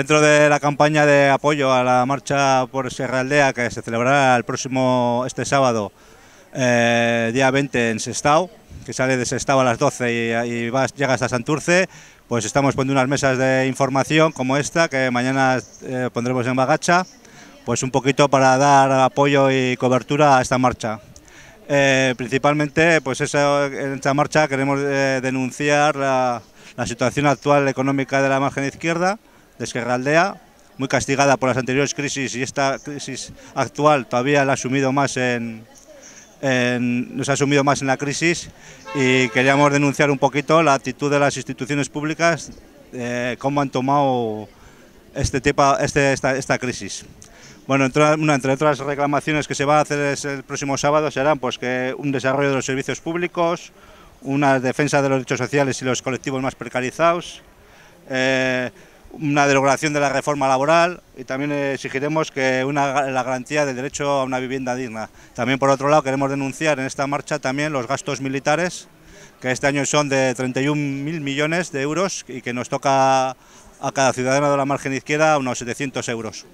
Dentro de la campaña de apoyo a la marcha por Sierra Aldea que se celebrará el próximo, este sábado, eh, día 20 en Sestao, que sale de Sestao a las 12 y, y llega hasta Santurce, pues estamos poniendo unas mesas de información como esta que mañana eh, pondremos en Bagacha, pues un poquito para dar apoyo y cobertura a esta marcha. Eh, principalmente, pues en esta marcha queremos denunciar la situación actual económica de la margen izquierda, de Aldea, muy castigada por las anteriores crisis y esta crisis actual todavía la ha asumido más en, nos ha asumido más en la crisis y queríamos denunciar un poquito la actitud de las instituciones públicas, eh, cómo han tomado este tipo, este, esta, esta, crisis. Bueno, entre, una, entre otras reclamaciones que se va a hacer el próximo sábado serán pues, que un desarrollo de los servicios públicos, una defensa de los derechos sociales y los colectivos más precarizados, eh, una derogación de la reforma laboral y también exigiremos que la garantía del derecho a una vivienda digna. También por otro lado queremos denunciar en esta marcha también los gastos militares que este año son de 31.000 millones de euros y que nos toca a cada ciudadano de la margen izquierda unos 700 euros.